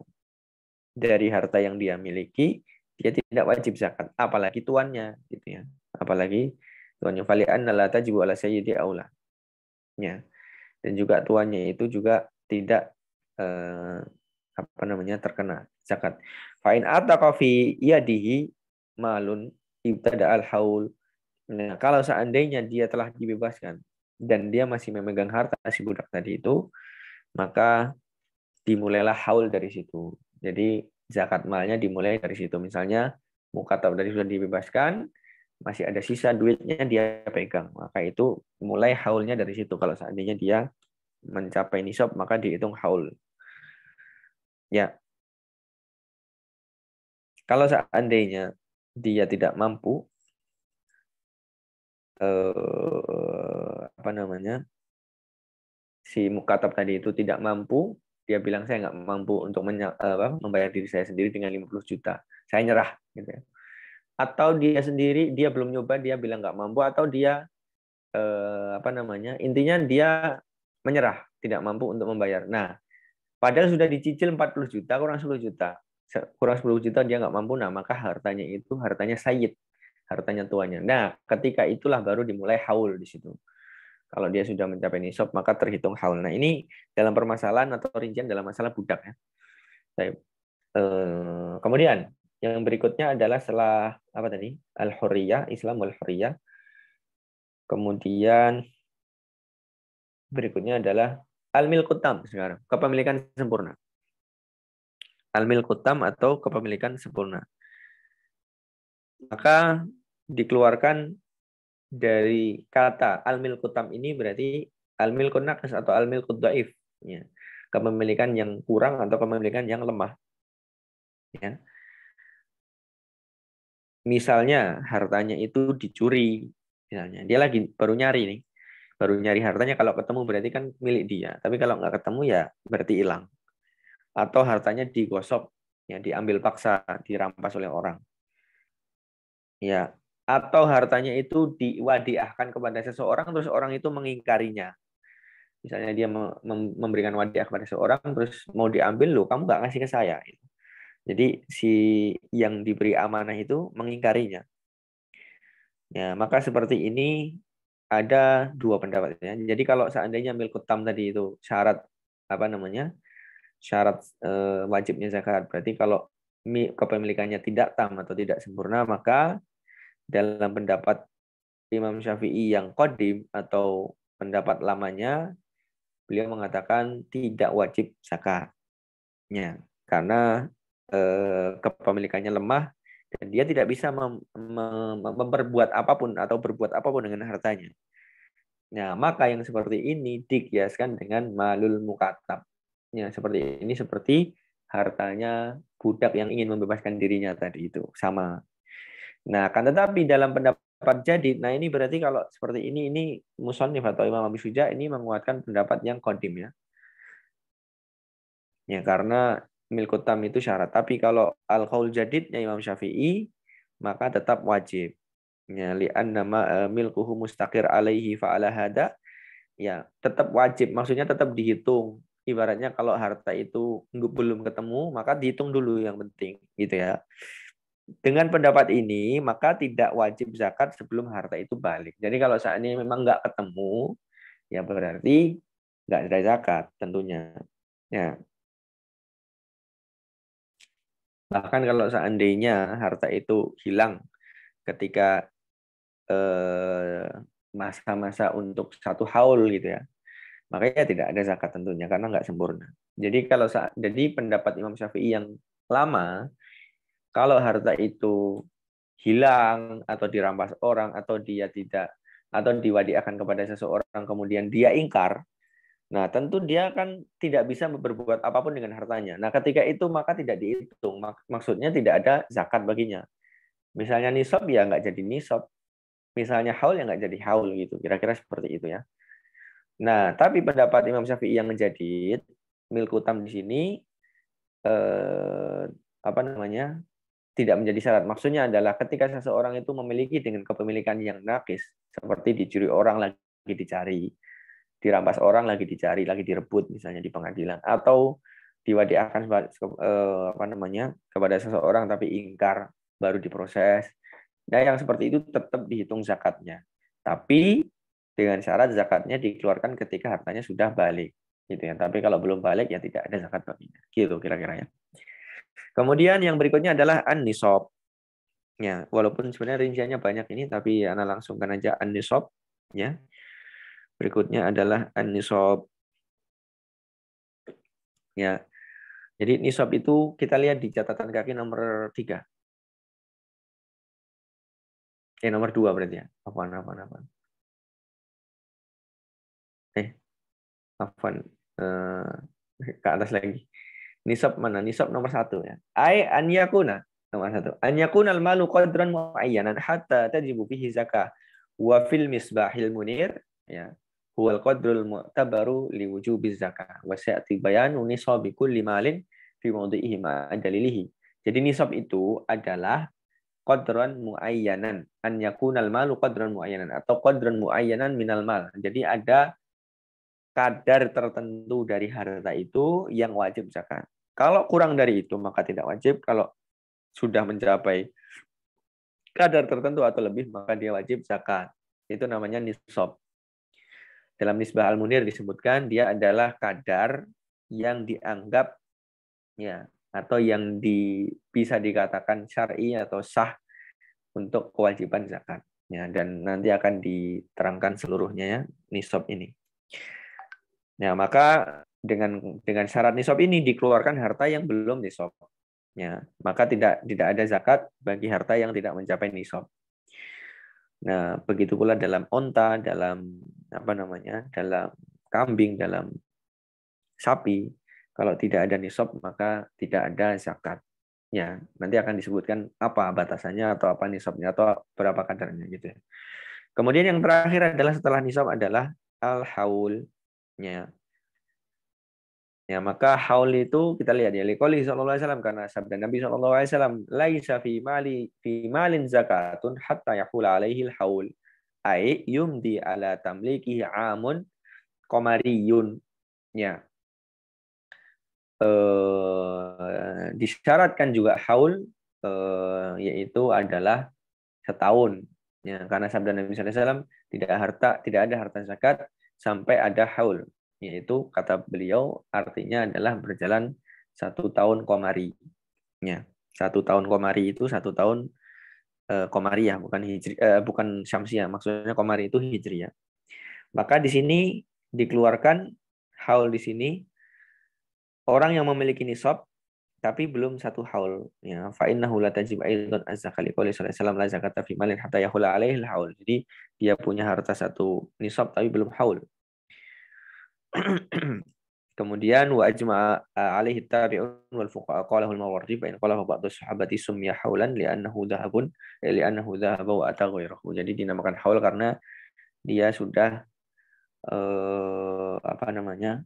dari harta yang dia miliki, dia tidak wajib zakat, apalagi tuannya gitu ya. Apalagi tuannya fali'anna la tajib ala sayyid aula. Ya. Dan juga tuannya itu juga tidak eh, apa namanya terkena zakat. Fa'in ataqa fi yadihi malun ibtada al haul Nah, kalau seandainya dia telah dibebaskan dan dia masih memegang harta si budak tadi itu, maka dimulailah haul dari situ. Jadi zakat malnya dimulai dari situ. Misalnya mukatab dari sudah dibebaskan, masih ada sisa duitnya dia pegang. Maka itu mulai haulnya dari situ. Kalau seandainya dia mencapai nisab, maka dihitung haul. Ya. Kalau seandainya dia tidak mampu eh, apa namanya si mukatab tadi itu tidak mampu, dia bilang saya nggak mampu untuk eh, apa, membayar diri saya sendiri dengan 50 juta. Saya nyerah. Gitu ya. Atau dia sendiri, dia belum nyoba, dia bilang nggak mampu, atau dia eh, apa namanya, intinya dia menyerah, tidak mampu untuk membayar. Nah, padahal sudah dicicil 40 juta, kurang 10 juta. Kurang 10 juta dia nggak mampu, nah maka hartanya itu hartanya sayid hartanya tuanya. Nah, ketika itulah baru dimulai haul di situ. Kalau dia sudah mencapai nisab, maka terhitung haul. Nah, ini dalam permasalahan atau rincian dalam masalah budak ya. Eh, kemudian yang berikutnya adalah setelah apa tadi? Al-Hurriyah, Islam al-Hurriyah. Kemudian berikutnya adalah al-milkutam sekarang, kepemilikan sempurna. Al-milkutam atau kepemilikan sempurna. Maka dikeluarkan dari kata almil kutam ini berarti almil kunakas atau almil kudaif ya kepemilikan yang kurang atau kepemilikan yang lemah ya misalnya hartanya itu dicuri misalnya dia lagi baru nyari nih baru nyari hartanya kalau ketemu berarti kan milik dia tapi kalau nggak ketemu ya berarti hilang atau hartanya digosok ya diambil paksa dirampas oleh orang ya atau hartanya itu diwadiahkan kepada seseorang terus orang itu mengingkarinya misalnya dia memberikan wadiah kepada seseorang terus mau diambil lo kamu nggak ngasih ke saya gitu. jadi si yang diberi amanah itu mengingkarinya ya maka seperti ini ada dua pendapatnya jadi kalau seandainya milik tam tadi itu syarat apa namanya syarat eh, wajibnya zakat berarti kalau kepemilikannya tidak tam atau tidak sempurna maka dalam pendapat Imam Syafi'i yang kodim atau pendapat lamanya, beliau mengatakan tidak wajib zakatnya karena eh, kepemilikannya lemah dan dia tidak bisa mem mem memperbuat apapun atau berbuat apapun dengan hartanya. Nah, maka yang seperti ini dikiaskan dengan malul mukatab. Ya, seperti ini seperti hartanya budak yang ingin membebaskan dirinya tadi itu sama Nah, kan tetapi dalam pendapat jadid, nah ini berarti kalau seperti ini, ini Musonif atau Imam Abu Suja ini menguatkan pendapat yang kodim ya. Ya, karena milkutam itu syarat. Tapi kalau al-qaul jadidnya Imam Syafi'i, maka tetap wajib. Ya, li'an nama eh, milkuhu mustaqir alaihi fa'ala hada. Ya, tetap wajib. Maksudnya tetap dihitung. Ibaratnya kalau harta itu belum ketemu, maka dihitung dulu yang penting. Gitu ya. Dengan pendapat ini, maka tidak wajib zakat sebelum harta itu balik. Jadi kalau saat ini memang nggak ketemu, ya berarti nggak ada zakat tentunya. Ya. Bahkan kalau seandainya harta itu hilang ketika eh, masa-masa eh, untuk satu haul gitu ya, makanya tidak ada zakat tentunya karena nggak sempurna. Jadi kalau saat, jadi pendapat Imam Syafi'i yang lama kalau harta itu hilang atau dirampas orang atau dia tidak atau diwadiakan kepada seseorang kemudian dia ingkar nah tentu dia akan tidak bisa berbuat apapun dengan hartanya nah ketika itu maka tidak dihitung maksudnya tidak ada zakat baginya misalnya nisab ya nggak jadi nisab misalnya haul ya nggak jadi haul gitu kira-kira seperti itu ya nah tapi pendapat Imam Syafi'i yang menjadi milkutam di sini eh, apa namanya tidak menjadi syarat. Maksudnya adalah ketika seseorang itu memiliki dengan kepemilikan yang nakis, seperti dicuri orang lagi dicari, dirampas orang lagi dicari, lagi direbut misalnya di pengadilan, atau diwadiahkan eh, apa namanya kepada seseorang tapi ingkar baru diproses. Nah yang seperti itu tetap dihitung zakatnya, tapi dengan syarat zakatnya dikeluarkan ketika hartanya sudah balik gitu ya. Tapi kalau belum balik ya tidak ada zakat baginya. Gitu kira-kiranya. -kira Kemudian yang berikutnya adalah an Ya, walaupun sebenarnya rinciannya banyak ini tapi ya, anak langsungkan aja an ya. Berikutnya adalah an Ya. Jadi nisab itu kita lihat di catatan kaki nomor 3. Eh nomor dua berarti ya. Apa-apa? apa. Eh. Apaan. Eh, ke atas lagi nisab mana? Nisab nomor satu ya. Ai an yakuna nomor satu. An yakuna al-malu qadran muayyanan hatta tajibu fihi zakah wa fil misbahil munir ya huwal qadrul mu'tabaru li wujubi zakah wa sa'ati bayan nisab kulli malin fi mawdihi ma dalilihi. Jadi nisab itu adalah qadran muayyanan an yakunal malu qadran muayyanan atau qadran muayyanan minal mal. Jadi ada kadar tertentu dari harta itu yang wajib zakat. Kalau kurang dari itu maka tidak wajib. Kalau sudah mencapai kadar tertentu atau lebih maka dia wajib zakat. Itu namanya nisab. Dalam nisbah al-munir disebutkan dia adalah kadar yang dianggap ya atau yang di, bisa dikatakan syar'i atau sah untuk kewajiban zakat. Ya, dan nanti akan diterangkan seluruhnya ya nisab ini. Nah, maka dengan dengan syarat nisab ini dikeluarkan harta yang belum nisab. Ya, maka tidak tidak ada zakat bagi harta yang tidak mencapai nisab. Nah, begitu pula dalam onta, dalam apa namanya, dalam kambing, dalam sapi, kalau tidak ada nisab maka tidak ada zakat. Ya, nanti akan disebutkan apa batasannya atau apa nisabnya atau berapa kadarnya gitu. Ya. Kemudian yang terakhir adalah setelah nisab adalah al haul Ya. Ya, maka haul itu kita lihat ya liqoli sallallahu alaihi wasallam karena sabda Nabi sallallahu alaihi wasallam laisa fi mali fi malin zakatun hatta yahul alaihi haul ai yumdi ala tamliki amun qamariyun ya eh, disyaratkan juga haul eh, yaitu adalah setahun ya karena sabda Nabi sallallahu alaihi wasallam tidak harta tidak ada harta zakat sampai ada haul, yaitu kata beliau artinya adalah berjalan satu tahun komari. Ya, satu tahun komari itu satu tahun komari eh, komariah, bukan hijri, eh, bukan syamsiah. Maksudnya komari itu ya Maka di sini dikeluarkan haul di sini orang yang memiliki nisab tapi belum satu haul ya fa innahu la tajib aidan azza zakali qali sallallahu alaihi wasallam fi malin hatta yahula alaihi haul jadi dia punya harta satu nisab tapi belum haul [clears throat] kemudian wa ajma alaihi tabi'un wal fuqaha qala al mawardi fa in qala ba'd sahabati sumya haulan annahu dhahabun eh, annahu dhahaba wa ata jadi dinamakan haul karena dia sudah eh, apa namanya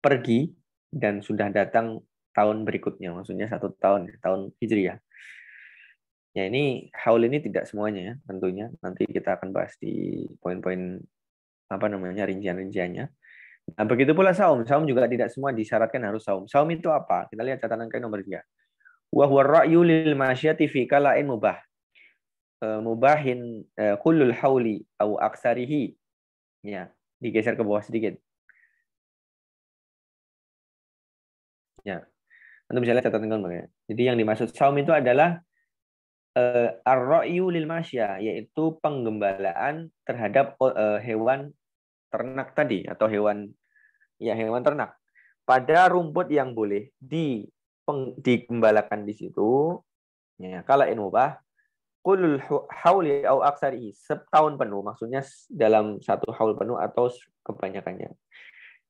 pergi dan sudah datang tahun berikutnya, maksudnya satu tahun, tahun Hijriah. Ya. ya ini haul ini tidak semuanya ya, tentunya. Nanti kita akan bahas di poin-poin apa namanya rincian-rinciannya. Nah, begitu pula saum. Saum juga tidak semua disyaratkan harus saum. Saum itu apa? Kita lihat catatan kain nomor tiga Wa huwa ra'yu lil masyati fi kala'in mubah. Eh, mubahin eh, kullul hauli au aksarihi. Ya, digeser ke bawah sedikit. Ya. Anda bisa lihat catatan kalian. Ya. Jadi yang dimaksud saum itu adalah uh, eh, arroyu lil masya, yaitu penggembalaan terhadap uh, hewan ternak tadi atau hewan ya hewan ternak. Pada rumput yang boleh di peng, digembalakan di situ, ya kalau mubah kulul hauli au aksari setahun penuh maksudnya dalam satu haul penuh atau kebanyakannya.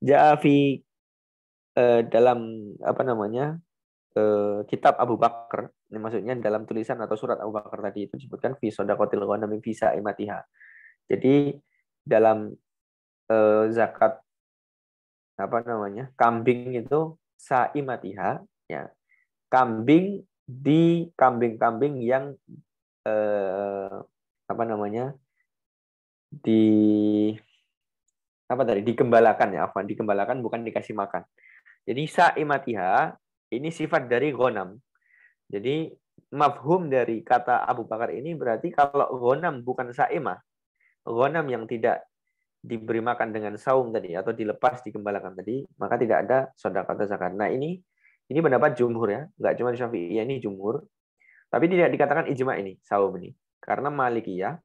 jafi eh, dalam apa namanya eh, kitab Abu Bakar, ini maksudnya dalam tulisan atau surat Abu Bakar tadi itu disebutkan fi sodakotil ghanami fi saimatiha. Jadi dalam eh, zakat apa namanya? kambing itu saimatiha ya. Kambing di kambing-kambing yang eh, apa namanya? di apa tadi digembalakan ya apa digembalakan bukan dikasih makan jadi saimatiha ini sifat dari gonam. Jadi mafhum dari kata Abu Bakar ini berarti kalau gonam bukan saimah, gonam yang tidak diberi makan dengan saum tadi atau dilepas dikembalikan tadi, maka tidak ada sedekah atau zakat. Nah ini ini pendapat jumhur ya, nggak cuma Syafi'i ya, ini jumhur, tapi tidak dikatakan ijma ini saum ini, karena Malikiyah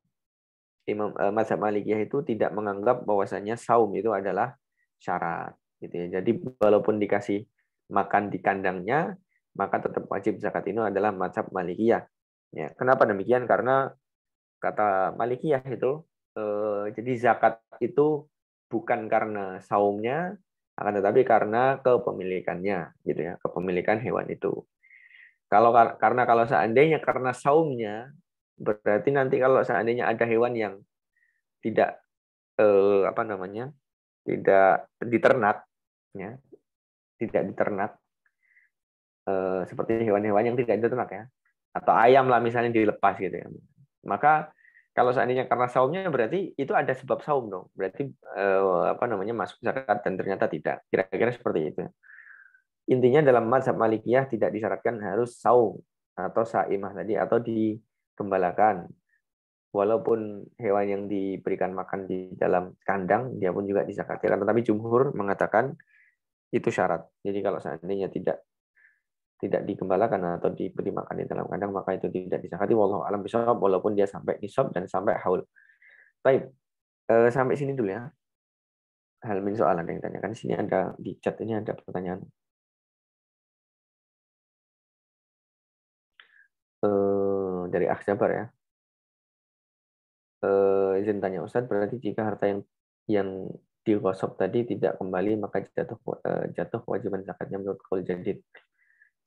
Imam eh, Mazhab Malikiyah itu tidak menganggap bahwasanya saum itu adalah syarat gitu ya. Jadi walaupun dikasih makan di kandangnya, maka tetap wajib zakat ini adalah mazhab Malikiyah. Ya, kenapa demikian? Karena kata Malikiyah itu eh, jadi zakat itu bukan karena saumnya akan tetapi karena kepemilikannya gitu ya, kepemilikan hewan itu. Kalau karena kalau seandainya karena saumnya berarti nanti kalau seandainya ada hewan yang tidak eh, apa namanya? tidak diternak ya, tidak diternak eh, seperti hewan-hewan yang tidak diternak ya atau ayam lah misalnya dilepas gitu ya maka kalau seandainya karena saumnya berarti itu ada sebab saum dong berarti eh, apa namanya masuk zakat dan ternyata tidak kira-kira seperti itu intinya dalam mazhab malikiyah tidak disyaratkan harus saum atau saimah tadi atau digembalakan walaupun hewan yang diberikan makan di dalam kandang dia pun juga disakatkan tetapi jumhur mengatakan itu syarat. Jadi kalau seandainya tidak tidak digembalakan atau diberi makan di dalam kandang maka itu tidak disakati wallahu alam bisawab walaupun dia sampai nisab dan sampai haul. Baik. Eh, sampai sini dulu ya. Hal min ada yang ditanyakan sini ada di chat ini ada pertanyaan. Eh, dari dari Akhjabar ya. Eh, izin tanya Ustaz, berarti jika harta yang yang digosok tadi tidak kembali maka jatuh eh, jatuh kewajiban zakatnya menurut kaul jadid.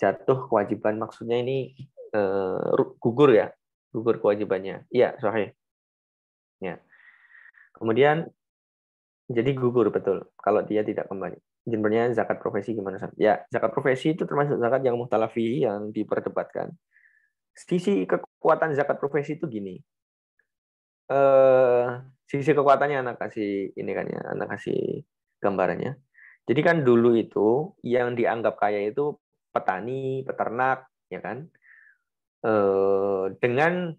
Jatuh kewajiban maksudnya ini eh, gugur ya, gugur kewajibannya. Iya, sahih. Ya. Kemudian jadi gugur betul kalau dia tidak kembali. Jenbernya zakat profesi gimana? San? Ya, zakat profesi itu termasuk zakat yang muhtalafi yang diperdebatkan. Sisi kekuatan zakat profesi itu gini. Eh, sisi kekuatannya anak kasih ini kan ya, anak kasih gambarannya. Jadi kan dulu itu yang dianggap kaya itu petani, peternak, ya kan? E, dengan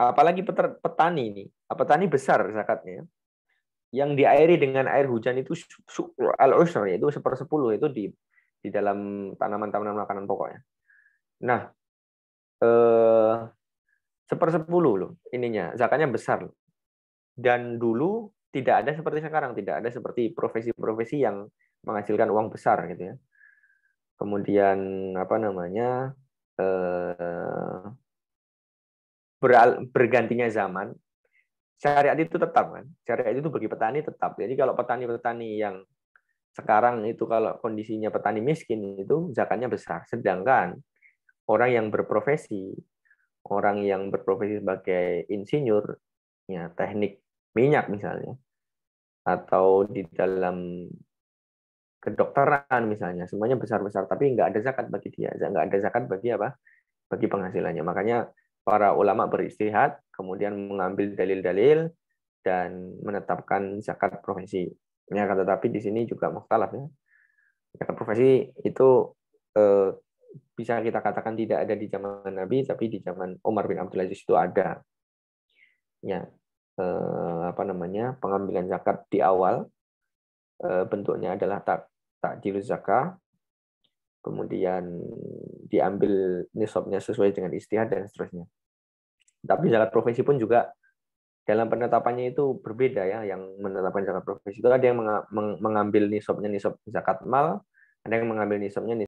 apalagi peter, petani ini, petani besar zakatnya. Ya, yang diairi dengan air hujan itu al-usr yaitu sepersepuluh itu di di dalam tanaman-tanaman makanan pokoknya. Nah, eh sepersepuluh loh ininya, zakatnya besar. Loh dan dulu tidak ada seperti sekarang, tidak ada seperti profesi-profesi yang menghasilkan uang besar gitu ya. Kemudian apa namanya eh, bergantinya zaman, syariat itu tetap kan, syariat itu bagi petani tetap. Jadi kalau petani-petani yang sekarang itu kalau kondisinya petani miskin itu zakatnya besar, sedangkan orang yang berprofesi, orang yang berprofesi sebagai insinyur, ya teknik minyak misalnya atau di dalam kedokteran misalnya semuanya besar besar tapi nggak ada zakat bagi dia nggak ada zakat bagi apa bagi penghasilannya makanya para ulama beristihad kemudian mengambil dalil-dalil dan menetapkan zakat profesi ya kata tapi di sini juga mukhtalaf ya zakat profesi itu eh, bisa kita katakan tidak ada di zaman Nabi tapi di zaman Umar bin Abdul Aziz itu ada ya Eh, apa namanya pengambilan zakat di awal eh, bentuknya adalah tak tak zakat kemudian diambil nisabnya sesuai dengan istihad dan seterusnya. Tapi zakat profesi pun juga dalam penetapannya itu berbeda ya. Yang menetapkan zakat profesi itu ada yang mengambil nisabnya nisab zakat mal, ada yang mengambil nisabnya